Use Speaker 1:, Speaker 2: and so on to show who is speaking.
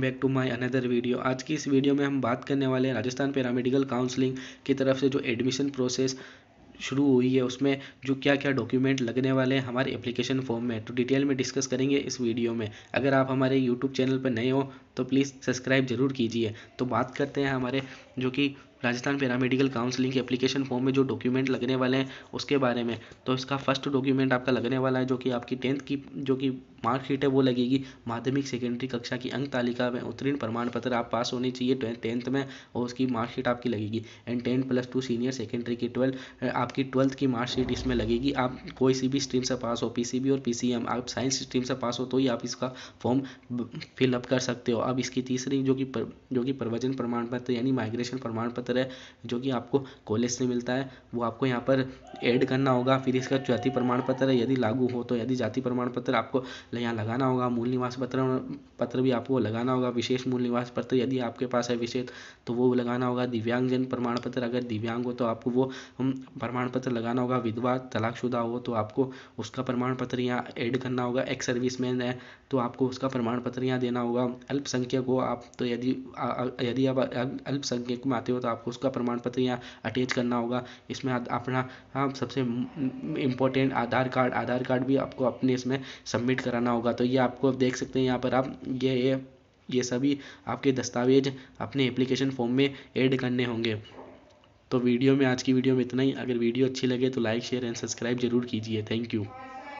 Speaker 1: back to my another video आज की इस वीडियो में हम बात करने वाले हैं राजस्थान पैरामेडिकल काउंसलिंग की तरफ से जो एडमिशन प्रोसेस शुरू हुई है उसमें जो क्या क्या डॉक्यूमेंट लगने वाले हैं हमारे एप्लीकेशन फॉर्म में तो डिटेल में डिस्कस करेंगे इस वीडियो में अगर आप हमारे यूट्यूब चैनल पर नए हो तो प्लीज़ सब्सक्राइब जरूर कीजिए तो बात करते हैं हमारे जो कि राजस्थान पैरामेडिकल काउंसलिंग के एप्लीकेशन फॉर्म में जो डॉक्यूमेंट लगने वाले हैं उसके बारे में तो इसका फर्स्ट डॉक्यूमेंट आपका लगने वाला है जो कि आपकी टेंथ की जो कि मार्कशीट है वो लगेगी माध्यमिक सेकेंडरी कक्षा की अंक तालिका में उत्तीर्ण प्रमाण पत्र आप पास होनी चाहिए टेंथ में और उसकी मार्कशीट आपकी लगेगी and tenth plus two senior secondary की ट्वेल्थ आपकी ट्वेल्थ की मार्कशीट इसमें लगेगी आप कोई सी भी स्ट्रीम से पास हो पीसीबी और पीसीएम आप साइंस स्ट्रीम से पास हो तो ही आप इसका फॉर्म फिलअप कर सकते हो अब इसकी तीसरी जो कि जो कि प्रवचन प्रमाण पत्र यानी माइग्रेशन प्रमाण पत्र है जो कि आपको कॉलेज से मिलता है वो आपको यहाँ पर ऐड करना होगा फिर इसका जाति प्रमाण पत्र यदि लागू हो तो यदि जाति प्रमाण पत्र आपको यहाँ लगाना होगा मूल निवास पत्र पत्र भी आपको लगाना होगा विशेष मूल निवास पत्र यदि आपके पास है विशेष तो वो लगाना होगा दिव्यांगजन प्रमाण पत्र अगर दिव्यांग हो तो आपको वो प्रमाण पत्र लगाना होगा विधवा तलाकशुदा हो तो आपको उसका प्रमाण पत्र यहाँ ऐड करना होगा एक्स सर्विसमैन है तो आपको उसका प्रमाण पत्र यहाँ देना होगा अल्पसंख्यक हो आप तो यदि यदि आप अल्पसंख्यक में आते हो तो आप आपको उसका प्रमाण पत्र यहाँ अटैच करना होगा इसमें अपना हाँ सबसे important Aadhaar card Aadhaar card भी आपको अपने इसमें सबमिट कराना होगा तो ये आपको देख सकते हैं यहाँ पर आप ये ये ये सभी आपके दस्तावेज अपने एप्लीकेशन फॉर्म में ऐड करने होंगे तो वीडियो में आज की वीडियो में इतना ही अगर वीडियो अच्छी लगे तो लाइक शेयर एंड सब्सक्राइब जरूर कीजिए थैंक यू